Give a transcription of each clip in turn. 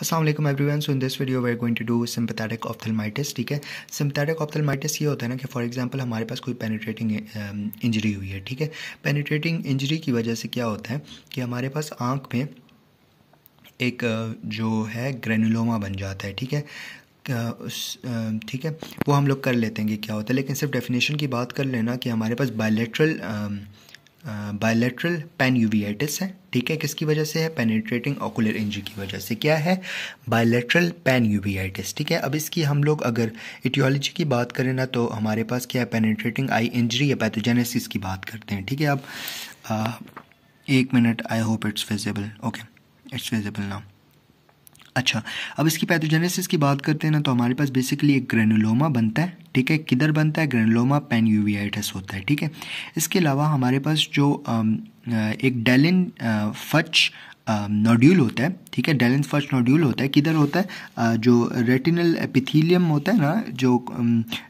Aslam everyone so in this video we are going to do sympathetic ophthalmitis ठीक है sympathetic ऑप्थलमाइटिस ये होता है ना कि फॉर एग्जांपल हमारे पास कोई पेनिट्रेटिंग इंजरी um, हुई है ठीक है पेनिट्रेटिंग इंजरी की वजह से क्या होता है कि हमारे पास आँख में एक uh, जो है ग्रेनुलोमा बन जाता है ठीक है uh, uh, ठीक है वो हम लोग कर लेते हैं कि क्या होता है लेकिन सिर्फ डेफिनेशन की बात कर लेना कि हमारे पास बायोलेट्रल बायोलेट्रल पेन यूवियाइटिस है ठीक है किसकी वजह से है पेनिट्रेटिंग ऑकुलर इंजरी की वजह से क्या है बायोलेट्रल पेन यूवियाइटिस ठीक है अब इसकी हम लोग अगर इटियोलॉजी की बात करें ना तो हमारे पास क्या है पेनिट्रेटिंग आई इंजरी या पैथोजेनेसिस की बात करते हैं ठीक है अब एक minute I hope it's feasible okay it's feasible now अच्छा अब इसकी पैथोजेनेसिस की बात करते हैं ना तो हमारे पास बेसिकली एक ग्रेनुलोमा बनता है ठीक है किधर बनता है ग्रेनुलोमा पेन होता है ठीक है इसके अलावा हमारे पास जो एक डेलिन फच नोड्यूल होता है ठीक है डेलेंस फर्स्ट नोड्यूल होता है किधर होता है जो रेटिनल एपिथीलियम होता है ना जो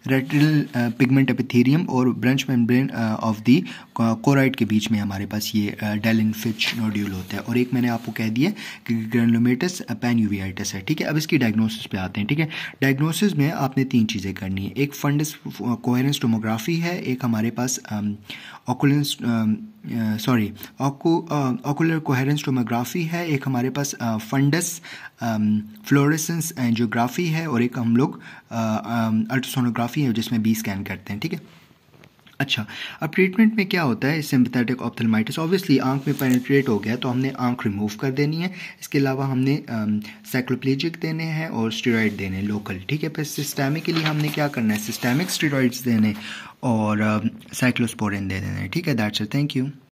रेटिनल पिगमेंट एपिथीलियम और Bruch membrane of the choroid के बीच में हमारे पास ये डेलिन फिच नोड्यूल होता है और एक मैंने आपको कह दिया कि ग्रेनोमेटस पैन यूवियाइटिस है ठीक है अब इसकी डायग्नोसिस पे आते हैं ठीक है डायग्नोसिस में आपने तीन चीज़ें करनी है एक फंडस कोहरेंस टोमोग्राफी है एक हमारे पास oculens sorry ocular coherence tomography जोग्राफ़ी है एक हमारे पास फंडस फ्लोरेसेंस जोग्राफ़ी है और एक हम लोग अल्ट्रासोनोग्राफ़ी है जिसमें बी स्कैन करते हैं ठीक है अच्छा अब ट्रीटमेंट में क्या होता है सिम्पथेटिक ऑप्थलमाइटिस ऑब्वियसली आंख में पेनिट्रेट हो गया तो हमने आंख रिमूव कर देनी है इसके अलावा हमने साइक्लोप्लेजिक देने हैं और स्टेरॉइड देने हैं लोकल ठीक है फिर सिस्टेमिक के लिए हमने क्या करना है सिस्टेमिक स्टेरॉइड्स देने और साइक्लोस्पोरिन दे देने ठीक है दैट्स इट थैंक यू